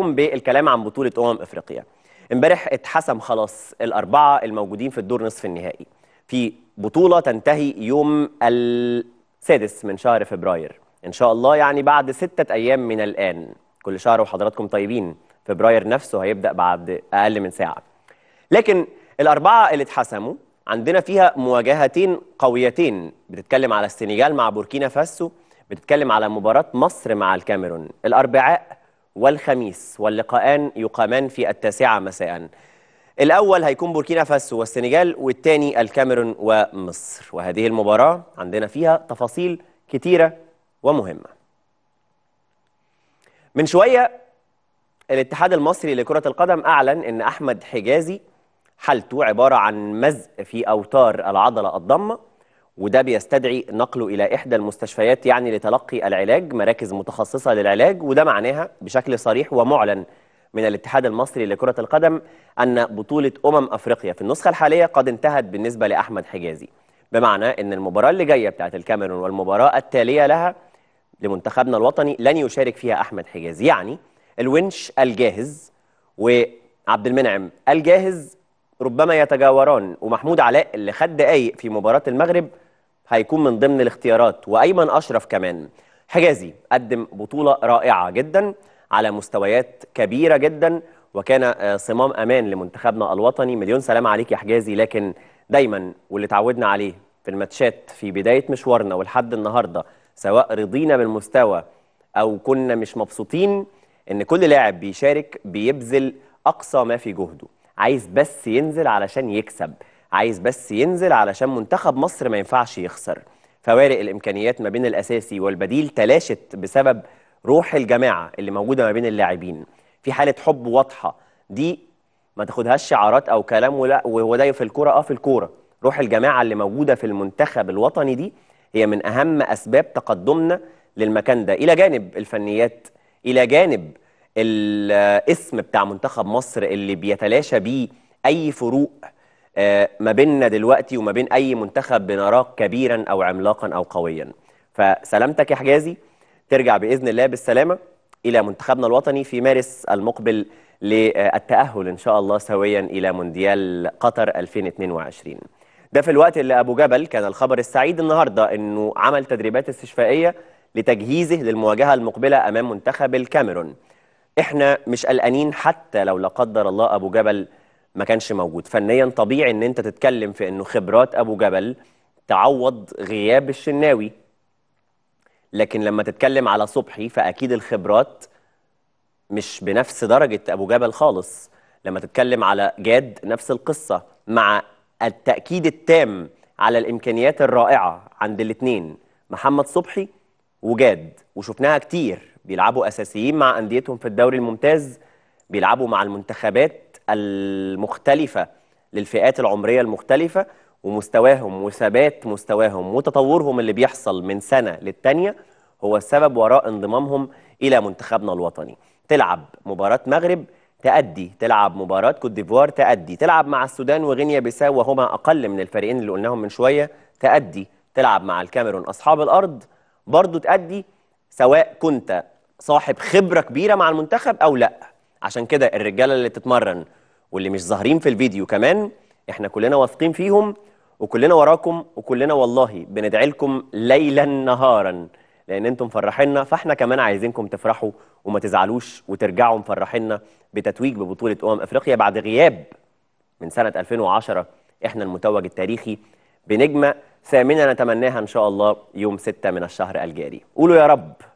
بالكلام عن بطولة أمم أفريقيا امبارح اتحسم خلاص الأربعة الموجودين في الدور نصف النهائي في بطولة تنتهي يوم السادس من شهر فبراير إن شاء الله يعني بعد ستة أيام من الآن كل شهر وحضراتكم طيبين فبراير نفسه هيبدأ بعد أقل من ساعة لكن الأربعة اللي اتحسموا عندنا فيها مواجهتين قويتين بتتكلم على السنغال مع بوركينا فاسو بتتكلم على مباراة مصر مع الكاميرون الأربعاء والخميس واللقاءان يقامان في التاسعة مساء الأول هيكون بوركينا فاسو والسنغال والثاني الكاميرون ومصر وهذه المباراة عندنا فيها تفاصيل كتيرة ومهمة من شوية الاتحاد المصري لكرة القدم أعلن أن أحمد حجازي حالته عبارة عن مزق في أوتار العضلة الضمة وده بيستدعي نقله إلى إحدى المستشفيات يعني لتلقي العلاج مراكز متخصصة للعلاج وده معناها بشكل صريح ومعلن من الاتحاد المصري لكرة القدم أن بطولة أمم أفريقيا في النسخة الحالية قد انتهت بالنسبة لأحمد حجازي بمعنى أن المباراة اللي جاية بتاعت الكاميرون والمباراة التالية لها لمنتخبنا الوطني لن يشارك فيها أحمد حجازي يعني الونش الجاهز وعبد المنعم الجاهز ربما يتجاوران ومحمود علاء اللي خد دقايق في مباراة المغرب هيكون من ضمن الاختيارات وايمن اشرف كمان حجازي قدم بطوله رائعه جدا على مستويات كبيره جدا وكان آه، صمام امان لمنتخبنا الوطني مليون سلام عليك يا حجازي لكن دايما واللي اتعودنا عليه في الماتشات في بدايه مشوارنا ولحد النهارده سواء رضينا بالمستوى او كنا مش مبسوطين ان كل لاعب بيشارك بيبذل اقصى ما في جهده عايز بس ينزل علشان يكسب عايز بس ينزل علشان منتخب مصر ما ينفعش يخسر فوارق الامكانيات ما بين الاساسي والبديل تلاشت بسبب روح الجماعه اللي موجوده ما بين اللاعبين في حاله حب واضحه دي ما تاخدهاش شعارات او كلام ولا وهو ده في الكوره اه في الكوره روح الجماعه اللي موجوده في المنتخب الوطني دي هي من اهم اسباب تقدمنا للمكان ده الى جانب الفنيات الى جانب الاسم آه، بتاع منتخب مصر اللي بيتلاشى بيه اي فروق ما بيننا دلوقتي وما بين اي منتخب بنراه كبيرا او عملاقا او قويا فسلامتك يا حجازي ترجع باذن الله بالسلامه الى منتخبنا الوطني في مارس المقبل للتاهل ان شاء الله سويا الى مونديال قطر 2022 ده في الوقت اللي ابو جبل كان الخبر السعيد النهارده انه عمل تدريبات استشفائيه لتجهيزه للمواجهه المقبله امام منتخب الكاميرون احنا مش قلقانين حتى لو لا قدر الله ابو جبل ما كانش موجود فنيا طبيعي ان انت تتكلم في انه خبرات ابو جبل تعوض غياب الشناوي لكن لما تتكلم على صبحي فاكيد الخبرات مش بنفس درجه ابو جبل خالص لما تتكلم على جاد نفس القصه مع التاكيد التام على الامكانيات الرائعه عند الاثنين محمد صبحي وجاد وشفناها كتير بيلعبوا اساسيين مع انديتهم في الدوري الممتاز بيلعبوا مع المنتخبات المختلفة للفئات العمرية المختلفة ومستواهم وثبات مستواهم وتطورهم اللي بيحصل من سنة للتانية هو السبب وراء انضمامهم إلى منتخبنا الوطني تلعب مباراة مغرب تأدي تلعب مباراة كوت ديفوار تأدي تلعب مع السودان وغينيا بيساو وهما أقل من الفريقين اللي قلناهم من شوية تأدي تلعب مع الكاميرون أصحاب الأرض برضو تأدي سواء كنت صاحب خبرة كبيرة مع المنتخب أو لأ عشان كده الرجاله اللي بتتمرن واللي مش ظاهرين في الفيديو كمان احنا كلنا واثقين فيهم وكلنا وراكم وكلنا والله بندعي لكم ليلا نهارا لان انتم مفرحينا فاحنا كمان عايزينكم تفرحوا وما تزعلوش وترجعوا مفرحينا بتتويج ببطوله امم افريقيا بعد غياب من سنه 2010 احنا المتوج التاريخي بنجمه ثامنه نتمناها ان شاء الله يوم 6 من الشهر الجاري قولوا يا رب